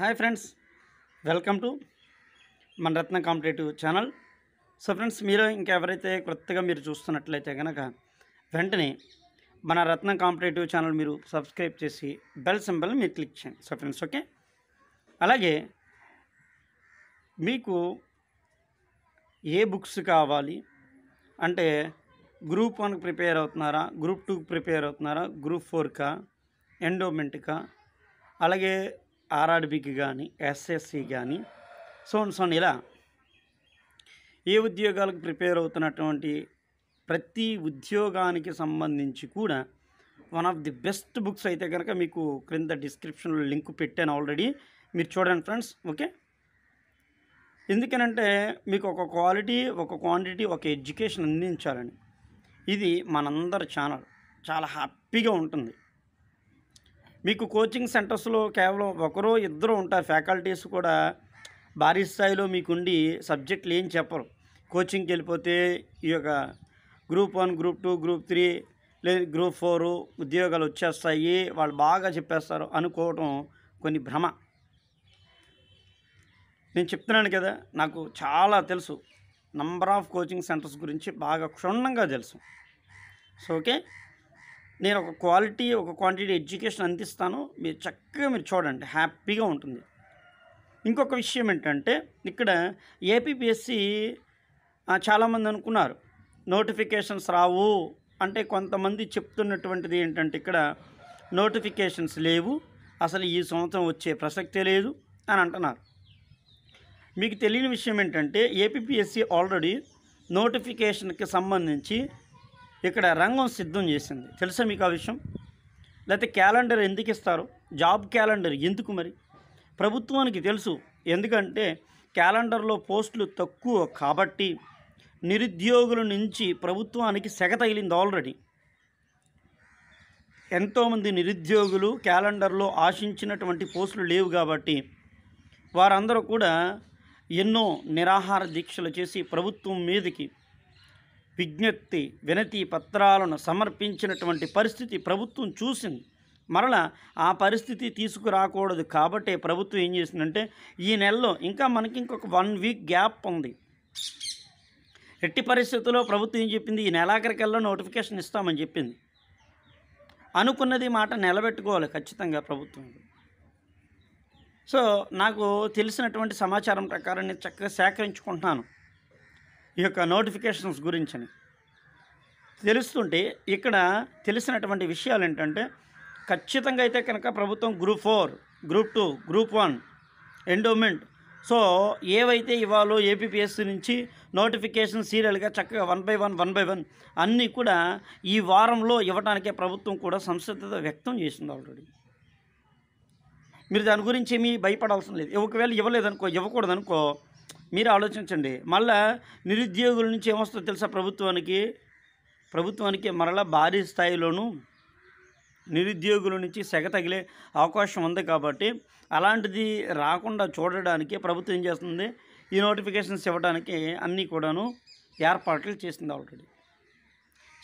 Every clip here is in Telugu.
హాయ్ ఫ్రెండ్స్ వెల్కమ్ టు మన Ratna competitive channel so friends మీరు ఇంకెవరైతే కొత్తగా మీరు చూస్తున్నట్లయితే కనుక వెంటనే మన రత్న కాంపిటేటివ్ ఛానల్ మీరు సబ్స్క్రైబ్ చేసి బెల్ సింబల్ మీరు క్లిక్ చేయండి సో ఫ్రెండ్స్ ఓకే అలాగే మీకు ఏ బుక్స్ కావాలి అంటే గ్రూప్ వన్కి ప్రిపేర్ అవుతున్నారా గ్రూప్ టూకి ప్రిపేర్ అవుతున్నారా గ్రూప్ ఫోర్కా ఎండోమెంట్కా అలాగే ఆర్ఆర్బికి కానీ ఎస్ఎస్సి కానీ సోన్ సోన్ ఇలా ఏ ఉద్యోగాలకు ప్రిపేర్ అవుతున్నటువంటి ప్రతి ఉద్యోగానికి సంబంధించి కూడా one of the best books అయితే కనుక మీకు క్రింద డిస్క్రిప్షన్లో లింక్ పెట్టాను ఆల్రెడీ మీరు చూడండి ఫ్రెండ్స్ ఓకే ఎందుకనంటే మీకు ఒక క్వాలిటీ ఒక క్వాంటిటీ ఒక ఎడ్యుకేషన్ అందించాలని ఇది మనందరి ఛానల్ చాలా హ్యాపీగా ఉంటుంది మీకు కోచింగ్ సెంటర్స్లో కేవలం ఒకరో ఇద్దరు ఉంటారు ఫ్యాకల్టీస్ కూడా భారీ స్థాయిలో మీకుండి సబ్జెక్టులు ఏం చెప్పరు కోచింగ్కి వెళ్ళిపోతే ఈ యొక్క group one group two group three లేదా గ్రూప్ ఫోర్ ఉద్యోగాలు వచ్చేస్తాయి వాళ్ళు బాగా చెప్పేస్తారు అనుకోవటం కొన్ని భ్రమ నేను చెప్తున్నాను కదా నాకు చాలా తెలుసు నంబర్ ఆఫ్ కోచింగ్ సెంటర్స్ గురించి బాగా క్షుణ్ణంగా తెలుసు సో ఓకే నేను ఒక క్వాలిటీ ఒక క్వాంటిటీ ఎడ్యుకేషన్ అందిస్తాను మీరు చక్కగా మీరు చూడండి హ్యాపీగా ఉంటుంది ఇంకొక విషయం ఏంటంటే ఇక్కడ ఏపీపీఎస్సి చాలామంది అనుకున్నారు నోటిఫికేషన్స్ రావు అంటే కొంతమంది చెప్తున్నటువంటిది ఏంటంటే ఇక్కడ నోటిఫికేషన్స్ లేవు అసలు ఈ సంవత్సరం వచ్చే ప్రసక్తే లేదు అని అంటున్నారు మీకు తెలియని విషయం ఏంటంటే ఏపీపీఎస్సి ఆల్రెడీ నోటిఫికేషన్కి సంబంధించి ఇక్కడ రంగం సిద్ధం చేసింది తెలుసా మీకు ఆ విషయం లేకపోతే క్యాలెండర్ ఎందుకు ఇస్తారు జాబ్ క్యాలెండర్ ఎందుకు మరి ప్రభుత్వానికి తెలుసు ఎందుకంటే క్యాలెండర్లో పోస్టులు తక్కువ కాబట్టి నిరుద్యోగుల నుంచి ప్రభుత్వానికి సెగ తగిలింది ఆల్రెడీ ఎంతోమంది నిరుద్యోగులు క్యాలెండర్లో ఆశించినటువంటి పోస్టులు లేవు కాబట్టి వారందరూ కూడా ఎన్నో నిరాహార దీక్షలు చేసి ప్రభుత్వం మీదకి విజ్ఞప్తి వినతి పత్రాలను సమర్పించినటువంటి పరిస్థితి ప్రభుత్వం చూసింది మరలా ఆ పరిస్థితి తీసుకురాకూడదు కాబట్టి ప్రభుత్వం ఏం చేసిందంటే ఈ నెలలో ఇంకా మనకి ఇంకొక వన్ వీక్ గ్యాప్ ఉంది ఎట్టి పరిస్థితుల్లో ప్రభుత్వం ఏం చెప్పింది ఈ నెలాఖరికల్లో నోటిఫికేషన్ ఇస్తామని చెప్పింది అనుకున్నది మాట నిలబెట్టుకోవాలి ఖచ్చితంగా ప్రభుత్వం సో నాకు తెలిసినటువంటి సమాచారం ప్రకారం నేను చక్కగా సేకరించుకుంటున్నాను ఈ యొక్క నోటిఫికేషన్స్ గురించని తెలుస్తుంటే ఇక్కడ తెలిసినటువంటి విషయాలు ఏంటంటే ఖచ్చితంగా అయితే కనుక ప్రభుత్వం group four group two group one endowment so ఏవైతే ఇవాళ ఏపీపీఎస్సీ నుంచి నోటిఫికేషన్ సీరియల్గా చక్కగా one by one one by one అన్నీ కూడా ఈ వారంలో ఇవ్వడానికే ప్రభుత్వం కూడా సంసిద్ధత వ్యక్తం చేసింది ఆల్రెడీ మీరు దాని గురించి ఏమీ భయపడాల్సిన లేదు ఒకవేళ ఇవ్వలేదనుకో ఇవ్వకూడదనుకో మీరు ఆలోచించండి మళ్ళా నిరుద్యోగుల నుంచి ఏమొస్తుందో తెలుసా ప్రభుత్వానికి ప్రభుత్వానికి మరలా భారీ స్థాయిలోనూ నిరుద్యోగుల నుంచి సెగ తగిలే అవకాశం ఉంది కాబట్టి అలాంటిది రాకుండా చూడడానికి ప్రభుత్వం ఏం చేస్తుంది ఈ నోటిఫికేషన్స్ ఇవ్వడానికి అన్నీ కూడాను ఏర్పాట్లు చేసింది ఆల్రెడీ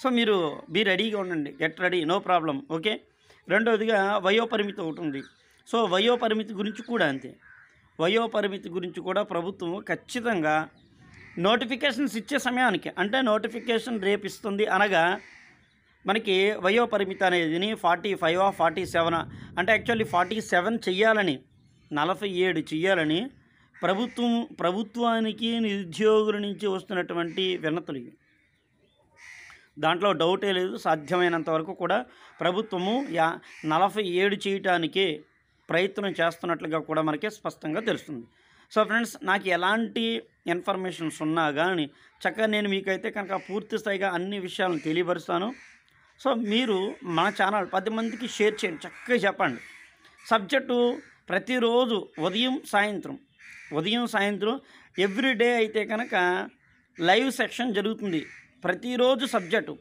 సో మీరు బీ రెడీగా ఉండండి get ready no problem okay రెండవదిగా వయోపరిమితి ఒకటి ఉంది సో వయోపరిమితి గురించి కూడా అంతే వయోపరిమితి గురించి కూడా ప్రభుత్వం ఖచ్చితంగా నోటిఫికేషన్స్ ఇచ్చే సమయానికి అంటే నోటిఫికేషన్ రేపు ఇస్తుంది అనగా మనకి వయోపరిమితి అనేది ఫార్టీ ఫైవ్ ఫార్టీ సెవెన్ అంటే యాక్చువల్లీ ఫార్టీ సెవెన్ చెయ్యాలని నలభై ఏడు చెయ్యాలని ప్రభుత్వం ప్రభుత్వానికి నిరుద్యోగుల నుంచి వస్తున్నటువంటి వినతులు దాంట్లో డౌటే లేదు సాధ్యమైనంత వరకు కూడా ప్రభుత్వము యా నలభై ఏడు చేయటానికే ప్రయత్నం చేస్తున్నట్లుగా కూడా మనకి స్పష్టంగా తెలుస్తుంది సో ఫ్రెండ్స్ నాకు ఎలాంటి ఇన్ఫర్మేషన్స్ ఉన్నా కానీ చక్కగా నేను మీకైతే కనుక పూర్తి స్థాయిగా అన్ని విషయాలను తెలియపరుస్తాను సో మీరు మా ఛానల్ పది మందికి షేర్ చేయండి చక్కగా చెప్పండి సబ్జెక్టు ప్రతిరోజు ఉదయం సాయంత్రం ఉదయం సాయంత్రం ఎవ్రీడే అయితే కనుక లైవ్ సెక్షన్ జరుగుతుంది ప్రతిరోజు సబ్జెక్టు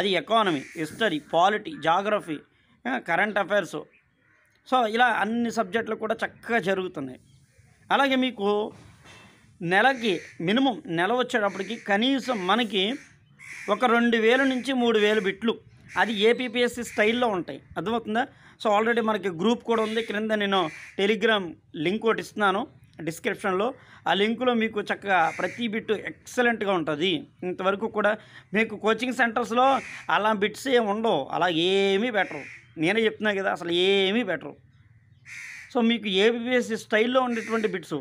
అది economy history polity geography current affairs so ఇలా అన్ని సబ్జెక్టులు కూడా చక్కగా జరుగుతున్నాయి అలాగే మీకు నెలకి మినిమం నెల వచ్చేటప్పటికి కనీసం మనకి ఒక రెండు వేలు నుంచి మూడు వేలు బిట్లు అది ఏపీపీఎస్సీ స్టైల్లో ఉంటాయి అర్థమవుతుందా సో ఆల్రెడీ మనకి గ్రూప్ కూడా ఉంది క్రింద నేను టెలిగ్రామ్ లింక్ ఒకటి ఇస్తున్నాను డిస్క్రిప్షన్లో ఆ లింకులో మీకు చక్కగా ప్రతి బిట్ ఎక్సలెంట్గా ఉంటుంది ఇంతవరకు కూడా మీకు కోచింగ్ సెంటర్స్లో అలా బిట్స్ ఏమి ఉండవు అలా ఏమీ బెటరు నేనే చెప్తున్నా కదా అసలు ఏమీ బెటరు సో మీకు ఏబిపిఎస్ స్టైల్లో ఉండేటువంటి బిట్స్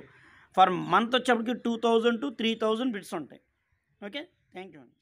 ఫర్ మంత్ వచ్చేప్పటికి two thousand to three thousand bits ఉంటాయి ఓకే థ్యాంక్ యూ అండి